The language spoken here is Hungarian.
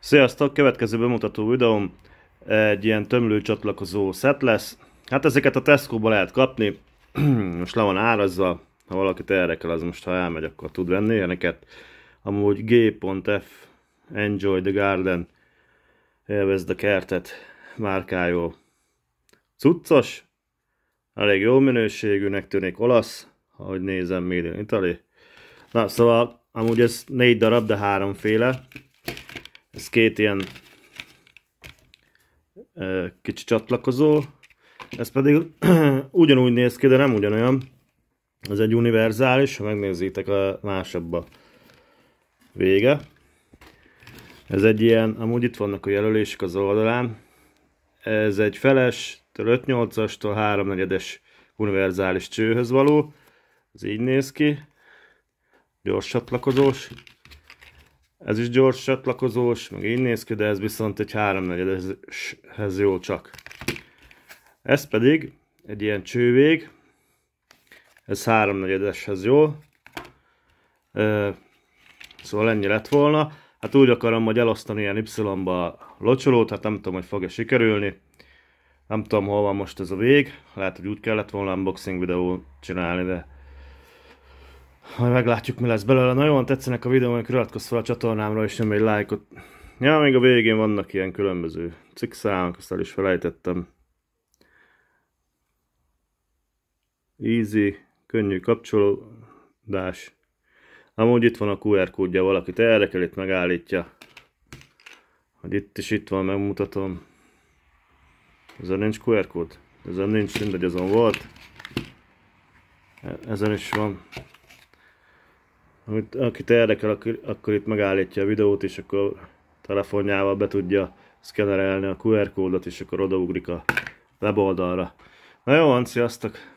Sziasztok! Következő bemutató videóm egy ilyen tömlő csatlakozó szett lesz. Hát ezeket a Tesco-ba lehet kapni, most le van árazva, ha valakit kell, az most ha elmegy, akkor tud venni ilyeneket. Amúgy G.F. Enjoy the Garden, élvezd a kertet, márkájó cuccos, elég jó minőségűnek tűnik olasz, ahogy nézem, Made in Italy. Na, szóval amúgy ez négy darab, de háromféle, ez két ilyen kicsi csatlakozó. Ez pedig ugyanúgy néz ki, de nem ugyanolyan. Ez egy univerzális, ha megnézitek a másabb a vége. Ez egy ilyen, amúgy itt vannak a jelölések az oldalán. Ez egy feles, 5-8-astól 3-4-es univerzális csőhöz való. Ez így néz ki. Gyors csatlakozós. Ez is gyors csatlakozós, meg így néz ki, de ez viszont egy 3 4 jó csak. Ez pedig egy ilyen csővég, ez 3 4 jó. Szóval ennyi lett volna. Hát úgy akarom, hogy elosztani ilyen Y-ba locsolót, hát nem tudom, hogy fog-e sikerülni. Nem tudom, hol van most ez a vég. Lehet, hogy úgy kellett volna unboxing videó csinálni, de majd meglátjuk, mi lesz belőle. Nagyon tetszenek a amikor iratkozz fel a csatornámra, és nem egy lájkot. Ja, még a végén vannak ilyen különböző cikkszámok, azt el is felejtettem. Easy, könnyű kapcsolódás. Amúgy itt van a QR kódja, valakit érdekel, itt megállítja. Hogy itt is itt van, megmutatom. Ezen nincs QR kód? Ezen nincs, mindegy, azon volt. E, ezen is van amit, akit érdekel, akkor, akkor itt megállítja a videót, és akkor telefonjával be tudja szkenerelni a QR kódot, és akkor odaugrik a weboldalra. Na jó van, sziasztok!